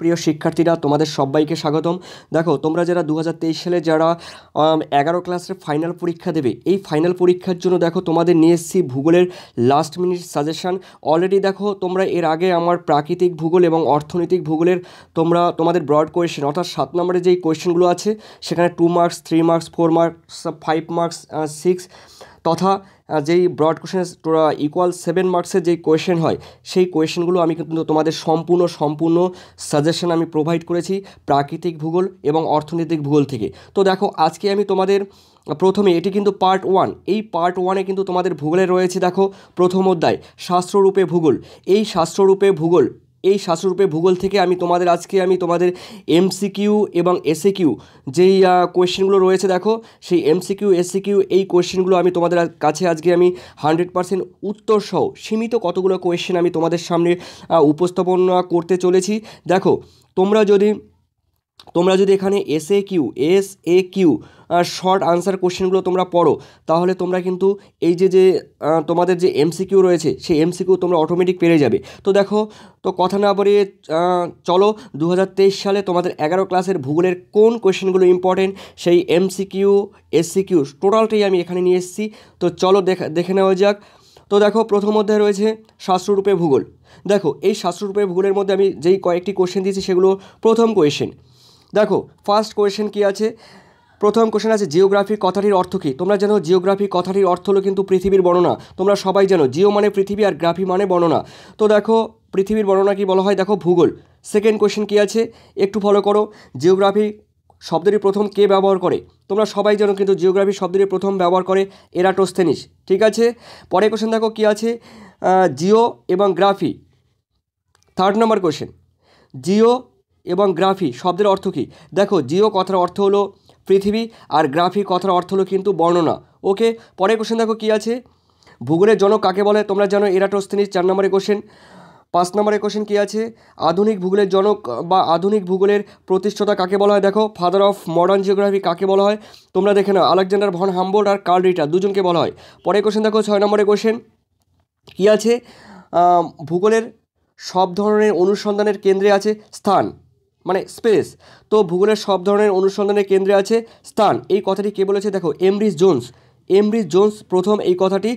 প্রিয় শিক্ষার্থীরা তোমাদের সবাইকে স্বাগতম দেখো তোমরা যারা দু সালে যারা এগারো ক্লাসের ফাইনাল পরীক্ষা দেবে এই ফাইনাল পরীক্ষার জন্য দেখো তোমাদের নিয়ে এসছি ভূগোলের লাস্ট মিনিট সাজেশান অলরেডি দেখো তোমরা এর আগে আমার প্রাকৃতিক ভূগোল এবং অর্থনৈতিক ভূগোলের তোমরা তোমাদের ব্রড কোয়েশন অর্থাৎ সাত নম্বরে যেই কোয়েশনগুলো আছে সেখানে two marks three marks four marks five marks six তথা যেই ব্রড কোশ্চেন ইকুয়াল সেভেন মার্কসের যেই কোয়েশন হয় সেই কোয়েশনগুলো আমি কিন্তু তোমাদের সম্পূর্ণ সম্পূর্ণ সাজেশন আমি প্রোভাইড করেছি প্রাকৃতিক ভূগোল এবং অর্থনৈতিক ভূগোল থেকে তো দেখো আজকে আমি তোমাদের প্রথমে এটি কিন্তু পার্ট ওয়ান এই পার্ট ওয়ানে কিন্তু তোমাদের ভূগোলে রয়েছে দেখো প্রথম অধ্যায় শাস্ত্ররূপে ভূগোল এই শাস্ত্ররূপে ভূগোল এই শাস্ত্ররূপে ভূগোল থেকে আমি তোমাদের আজকে আমি তোমাদের এমসিকিউ এবং এসিকিউ যেই কোয়েশ্চেনগুলো রয়েছে দেখো সেই এমসিকিউ এসিকিউ এই কোয়েশ্চেনগুলো আমি তোমাদের কাছে আজকে আমি হান্ড্রেড পার্সেন্ট উত্তর সহ সীমিত কতগুলো কোয়েশ্চেন আমি তোমাদের সামনে উপস্থাপন করতে চলেছি দেখো তোমরা যদি তোমরা যদি এখানে S A Q S A Q short answer কোশ্চেনগুলো তোমরা পড়ো তাহলে তোমরা কিন্তু এই যে যে তোমাদের যে এমসিকিউ রয়েছে সেই এমসিকিউ তোমরা অটোমেটিক পেরে যাবে তো দেখো তো কথা না বলে চলো দু সালে তোমাদের এগারো ক্লাসের ভূগোলের কোন কোশ্চেনগুলো ইম্পর্টেন্ট সেই এমসিকিউ এসসিকিউ টোটালটাই আমি এখানে নিয়ে এসেছি তো চলো দেখা দেখে নেওয়া যাক তো দেখো প্রথম অধ্যায় রয়েছে শাস্ত্ররূপে ভূগোল দেখো এই শাস্ত্ররূপে ভূগোলের মধ্যে আমি যেই কয়েকটি কোয়েশ্চেন দিয়েছি সেগুলো প্রথম কোয়েশ্চেন দেখো ফার্স্ট কোয়েশন কি আছে প্রথম কোশ্চেন আছে জিওগ্রাফি কথাটির অর্থ কী তোমরা জানো জিওগ্রাফি কথাটির অর্থ হলো কিন্তু পৃথিবীর বর্ণনা তোমরা সবাই জানো জিও মানে পৃথিবী আর গ্রাফি মানে বর্ণনা তো দেখো পৃথিবীর বর্ণনা কি বলা হয় দেখো ভূগোল সেকেন্ড কোয়েশন কী আছে একটু ফলো করো জিওগ্রাফি শব্দটি প্রথম কে ব্যবহার করে তোমরা সবাই জানো কিন্তু জিওগ্রাফি শব্দটি প্রথম ব্যবহার করে এরাটোস্থেনিস ঠিক আছে পরে কোশ্চেন দেখো কী আছে জিও এবং graphy third number question geo এবং গ্রাফি শব্দের অর্থ কী দেখো জিও কথার অর্থ হলো পৃথিবী আর গ্রাফি কথার অর্থ হলো কিন্তু বর্ণনা ওকে পরের কোশ্চেন দেখো কী আছে ভূগোলের জনক কাকে বলে তোমরা জানো এরাটোস্তিনি চার নম্বরের কোশ্চেন পাঁচ নম্বরের কোশ্চেন কী আছে আধুনিক ভূগোলের জনক বা আধুনিক ভূগোলের প্রতিষ্ঠাতা কাকে বলা হয় দেখো ফাদার অফ মডার্ন জিওগ্রাফি কাকে বলা হয় তোমরা দেখে নাও আলেকজান্ডার ভন হাম্বোল্ড আর কার্ল রিটার দুজনকে বলা হয় পরের কোশ্চেন দেখো ছয় নম্বরের কোশ্চেন কী আছে ভূগোলের সব ধরনের অনুসন্ধানের কেন্দ্রে আছে স্থান মানে স্পেস তো ভূগোলের সব ধরনের অনুসন্ধানের কেন্দ্রে আছে স্থান এই কথাটি কে বলেছে দেখো এমরিস জোন্স এমরি জোন্স প্রথম এই কথাটি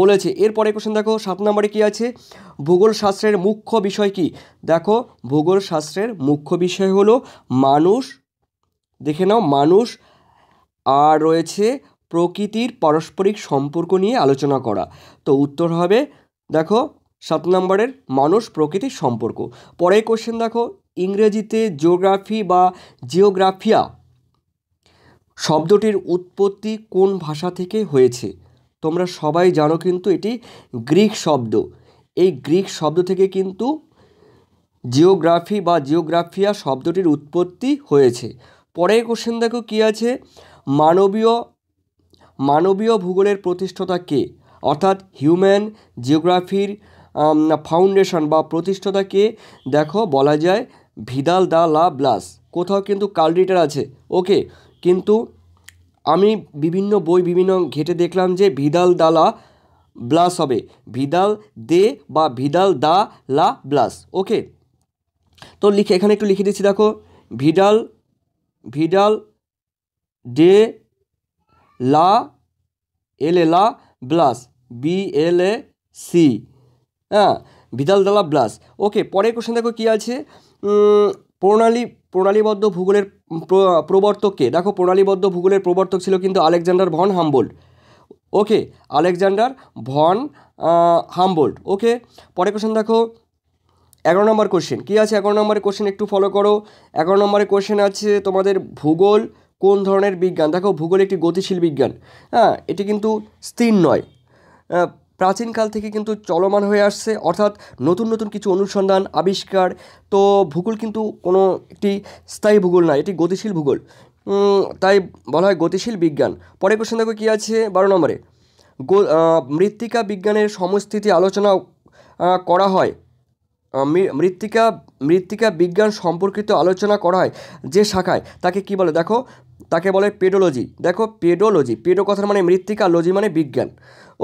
বলেছে এরপরে কোশ্চেন দেখো সাত নম্বরে কী আছে ভূগোল শাস্ত্রের মুখ্য বিষয় কি দেখো ভূগোল শাস্ত্রের মুখ্য বিষয় হলো মানুষ দেখে নাও মানুষ আর রয়েছে প্রকৃতির পারস্পরিক সম্পর্ক নিয়ে আলোচনা করা তো উত্তর হবে দেখো সাত নম্বরের মানুষ প্রকৃতির সম্পর্ক পরের কোশ্চেন দেখো ইংরেজিতে জিওগ্রাফি বা জিওগ্রাফিয়া শব্দটির উৎপত্তি কোন ভাষা থেকে হয়েছে তোমরা সবাই জানো কিন্তু এটি গ্রিক শব্দ এই গ্রিক শব্দ থেকে কিন্তু জিওগ্রাফি বা জিওগ্রাফিয়া শব্দটির উৎপত্তি হয়েছে পরের কোশ্চেন দেখো কী আছে মানবীয় মানবীয় ভূগোলের প্রতিষ্ঠাতা কে অর্থাৎ হিউম্যান জিওগ্রাফির ফাউন্ডেশন বা প্রতিষ্ঠাতা কে দেখো বলা যায় ভিদাল দা লা ব্লাস কোথাও কিন্তু কালডিটার আছে ওকে কিন্তু আমি বিভিন্ন বই বিভিন্ন ঘেটে দেখলাম যে ভিদাল দা লা ব্লাস হবে ভিদাল দে বা ভিদাল দা লা ব্লাস ওকে তো লিখে এখানে একটু লিখে দিচ্ছি দেখো ভিডাল ভিডাল ডে লা L A la Blache B L A C হ্যাঁ ভিদাল দালা ব্লাস ওকে পরের কোশ্চেন দেখো কী আছে প্রণালী প্রণালীবদ্ধ ভূগোলের প্রবর্তককে দেখো প্রণালীবদ্ধ ভূগোলের প্রবর্তক ছিল কিন্তু Alexander von Humboldt okay Alexander von Humboldt okay পরে কোশ্চেন দেখো এগারো নম্বর কোশ্চেন কী আছে এগারো নম্বরের কোশ্চেন একটু ফলো করো এগারো নম্বরে কোশ্চেন আছে তোমাদের ভূগোল কোন ধরনের বিজ্ঞান দেখো ভূগোল একটি গতিশীল বিজ্ঞান হ্যাঁ এটি কিন্তু স্থির নয় প্রাচীনকাল থেকে কিন্তু চলমান হয়ে আসছে অর্থাৎ নতুন নতুন কিছু অনুসন্ধান আবিষ্কার তো ভূগোল কিন্তু কোনো একটি স্থায়ী ভূগোল না এটি গতিশীল ভূগোল তাই বলা হয় গতিশীল বিজ্ঞান পরে কোশ্চেন দেখো কী আছে বারো নম্বরে মৃত্তিকা বিজ্ঞানের সমস্থিতি আলোচনা করা হয় মৃত্তিকা মৃত্তিকা বিজ্ঞান সম্পর্কিত আলোচনা করা হয় যে শাখায় তাকে কি বলে দেখো তাকে বলে পেডোলজি দেখো পেডোলজি পেডো কথার মানে মৃত্তিকা লজি মানে বিজ্ঞান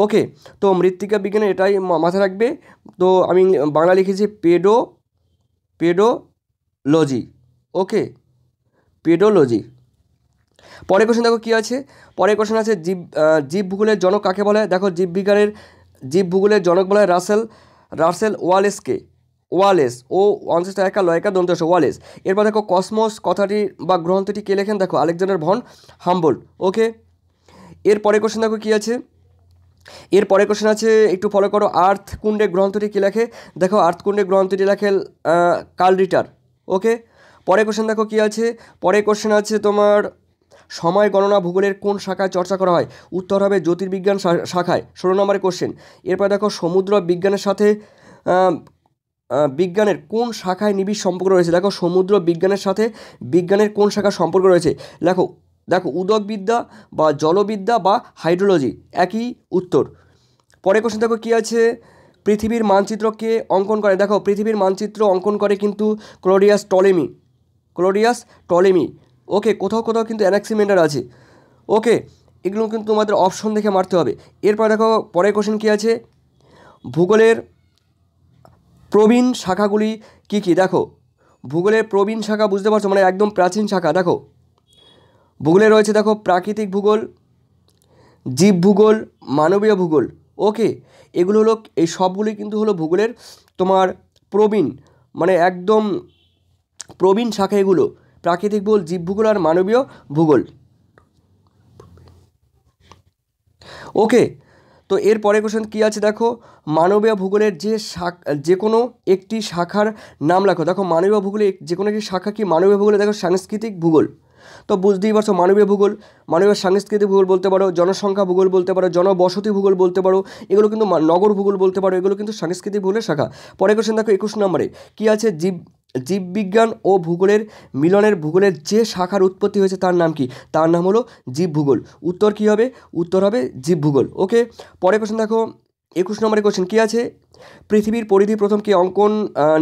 ওকে তো মৃত্তিকা বিজ্ঞানের এটাই মাথায় রাখবে তো আমি বাংলা লিখেছি পেডো পেডোলজি ওকে পেডোলজি পরের কোশ্চেন দেখো কী আছে পরের কোশ্চেন আছে জীব জীব ভূগোলের জনক কাকে বলে দেখো জীববিজ্ঞানের জীব ভূগোলের জনক বলে রাসেল রাসেল ওয়ালেসকে ওয়ালেস ও অনশেষ একা লয়কা দন্তস ওয়ালেস এরপর দেখো কসমস কথাটি বা গ্রন্থটি কে লেখেন দেখো আলেকজান্ডার ভন হাম্বল ওকে এর পরে কোশ্চেন দেখো কী আছে এর পরে কোশ্চেন আছে একটু ফলো করো আর্থ কুণ্ডে গ্রন্থটি কী লেখে দেখো আর্থ কুণ্ডে গ্রন্থটি লেখে কালরিটার ওকে পরে কোশ্চেন দেখো কী আছে পরে কোশ্চেন আছে তোমার সময় গণনা ভূগোলের কোন শাখায় চর্চা করা হয় উত্তর হবে জ্যোতির্বিজ্ঞান শাখায় ষোলো নম্বরের কোশ্চেন এরপর দেখো সমুদ্র বিজ্ঞানের সাথে বিজ্ঞানের কোন শাখায় নিবিড় সম্পর্ক রয়েছে দেখো সমুদ্র বিজ্ঞানের সাথে বিজ্ঞানের কোন শাখার সম্পর্ক রয়েছে দেখো দেখো উদকবিদ্যা বা জলবিদ্যা বা হাইড্রোলজি একই উত্তর পরে কোশ্চেন দেখো কী আছে পৃথিবীর মানচিত্রকে অঙ্কন করে দেখো পৃথিবীর মানচিত্র অঙ্কন করে কিন্তু ক্লোরিয়াস টলেমি ক্লোরিয়াস টলেমি ওকে কোথাও কোথাও কিন্তু অ্যানাক্সিমেন্টার আছে ওকে এগুলো কিন্তু তোমাদের অপশন দেখে মারতে হবে এরপর দেখো পরের কোশ্চেন কী আছে ভূগোলের প্রবীণ শাখাগুলি কি কি দেখো ভূগোলের প্রবীণ শাখা বুঝতে পারছো মানে একদম প্রাচীন শাখা দেখো ভূগোলে রয়েছে দেখো প্রাকৃতিক ভূগোল জীব ভূগোল মানবীয় ভূগোল ওকে এগুলো হলো এই সবগুলি কিন্তু হলো ভূগোলের তোমার প্রবীণ মানে একদম প্রবীণ শাখা এগুলো প্রাকৃতিক ভূগোল জীব ভূগোল আর মানবীয় ভূগোল ওকে তো এর পরে কোশ্চেন কী আছে দেখো মানবীয় ভূগোলের যে শাখা যে কোনো একটি শাখার নাম লেখো দেখো মানবীয় ভূগোলে যে কোনো একটি শাখা কি মানবীয় ভূগোলে দেখো সাংস্কৃতিক ভূগোল তো বুঝতেই পারছো মানবীয় ভূগোল মানবীয় সাংস্কৃতিক ভূগোল বলতে পারো জনসংখ্যা ভূগোল বলতে পারো জনবসতি ভূগোল বলতে পারো এগুলো কিন্তু নগর ভূগোল বলতে পারো এগুলো কিন্তু সাংস্কৃতিক ভূগোলের শাখা পরে কোশ্চেন দেখো একুশ নম্বরে কী আছে জীব জীববিজ্ঞান ও ভূগোলের মিলনের ভূগোলের যে শাখার উৎপত্তি হয়েছে তার নাম কি তার নাম হলো জীব ভূগোল উত্তর কী হবে উত্তর হবে জীব ভূগোল ওকে পরে কোশ্চেন দেখো একুশ নম্বরে কোশ্চেন কী আছে পৃথিবীর পরিধি প্রথম কি অঙ্কন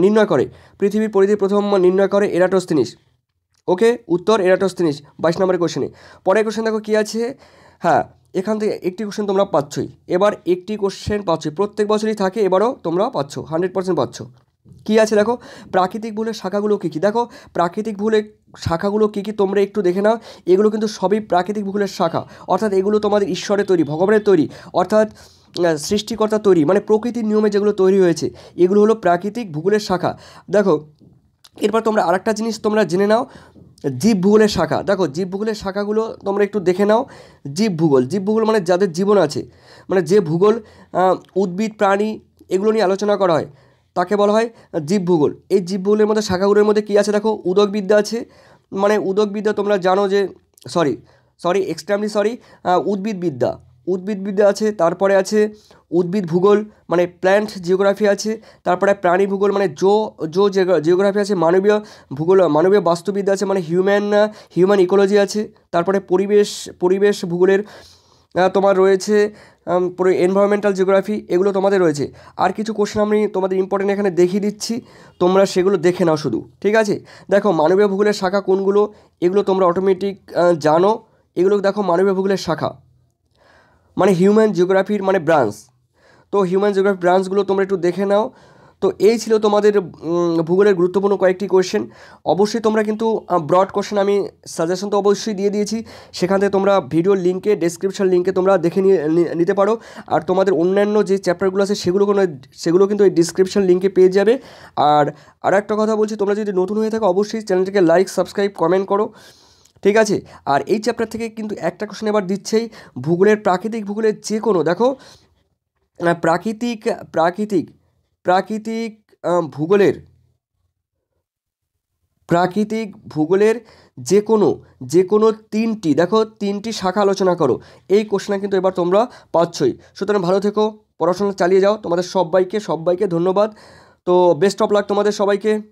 নির্ণয় করে পৃথিবীর পরিধি প্রথম নির্ণয় করে এরাটোস্তিনিস ওকে উত্তর এরাটোস্থিনিস বাইশ নম্বরের কোশ্চেনে পরের কোশ্চেন দেখো কী আছে হ্যাঁ এখান থেকে একটি কোশ্চেন তোমরা পাচ্ছই এবার একটি কোশ্চেন পাচ্ছই প্রত্যেক বছরই থাকে এবারও তোমরা পাচ্ছ হান্ড্রেড পার্সেন্ট পাচ্ছ কী আছে দেখো প্রাকৃতিক ভুলের শাখাগুলো কী কী দেখো প্রাকৃতিক ভুলের শাখাগুলো কী কী তোমরা একটু দেখে নাও এগুলো কিন্তু সবই প্রাকৃতিক ভুলের শাখা অর্থাৎ এগুলো তোমাদের ঈশ্বরের তৈরি ভগবানের তৈরি অর্থাৎ সৃষ্টিকর্তা তৈরি মানে প্রকৃতির নিয়মে যেগুলো তৈরি হয়েছে এগুলো হলো প্রাকৃতিক ভূগোলের শাখা দেখো এরপর তোমরা আরেকটা জিনিস তোমরা জেনে নাও জীবভূগোলের শাখা দেখো জীবভূগোলের শাখাগুলো তোমরা একটু দেখে নাও জীবভূগোল জীবভূগোল মানে যাদের জীবন আছে মানে যে ভূগোল উদ্ভিদ প্রাণী এগুলো নিয়ে আলোচনা করা হয় তাকে বলা হয় জীবভূগোল এই জীবভূগোলের মধ্যে শাখাগুলোর মধ্যে কী আছে দেখো উদকবিদ্যা আছে মানে উদকবিদ্যা তোমরা জানো যে সরি সরি এক্সট্রামলি সরি উদ্ভিদবিদ্যা উদ্ভিদবিদ্যা আছে তারপরে আছে উদ্ভিদ ভূগোল মানে প্ল্যান্ট জিওগ্রাফি আছে তারপরে প্রাণী ভূগোল মানে জো জো জিওগ্রাফি আছে মানবীয় ভূগোল মানবীয় বাস্তুবিদ্যা আছে মানে হিউম্যান হিউম্যান ইকোলজি আছে তারপরে পরিবেশ পরিবেশ ভূগোলের তোমার রয়েছে এনভায়রনমেন্টাল জিওগ্রাফি এগুলো তোমাদের রয়েছে আর কিছু কোশ্চেন আমি তোমাদের ইম্পর্টেন্ট এখানে দেখিয়ে দিচ্ছি তোমরা সেগুলো দেখে নাও শুধু ঠিক আছে দেখো মানবীয় ভূগোলের শাখা কোনগুলো এগুলো তোমরা অটোমেটিক জানো এগুলো দেখো মানবীয় ভূগোলের শাখা মানে হিউম্যান জিওগ্রাফির মানে ব্রাঞ্চ তো হিউম্যান জিওগ্রাফি ব্রাঞ্চগুলো তোমরা একটু দেখে নাও তো এই ছিল তোমাদের ভূগোলের গুরুত্বপূর্ণ কয়েকটি কোয়েশ্চেন অবশ্যই তোমরা কিন্তু ব্রড কোশ্চেন আমি সাজেশন তো অবশ্যই দিয়ে দিয়েছি সেখান থেকে তোমরা ভিডিওর লিঙ্কে ডেসক্রিপশান লিঙ্কে তোমরা দেখে নিতে পারো আর তোমাদের অন্যান্য যে চ্যাপ্টারগুলো আছে সেগুলো কোনো সেগুলো কিন্তু এই ডিসক্রিপশন লিঙ্কে পেয়ে যাবে আর আর একটা কথা বলছি তোমরা যদি নতুন হয়ে থাকো অবশ্যই চ্যানেলটিকে লাইক সাবস্ক্রাইব কমেন্ট করো ঠিক আছে আর এই চ্যাপ্টার থেকে কিন্তু একটা কোশ্চেন এবার দিচ্ছেই ভূগোলের প্রাকৃতিক ভূগোলের যে কোনো দেখো প্রাকৃতিক প্রাকৃতিক প্রাকৃতিক ভূগোলের প্রাকৃতিক ভূগোলের যে কোনো যে কোনো তিনটি দেখো তিনটি শাখা আলোচনা করো এই কোশ্চেনটা কিন্তু এবার তোমরা পাচ্ছই সুতরাং ভালো থেকো পড়াশোনা চালিয়ে যাও তোমাদের সবাইকে সবাইকে ধন্যবাদ তো বেস্ট অফ লাক তোমাদের সবাইকে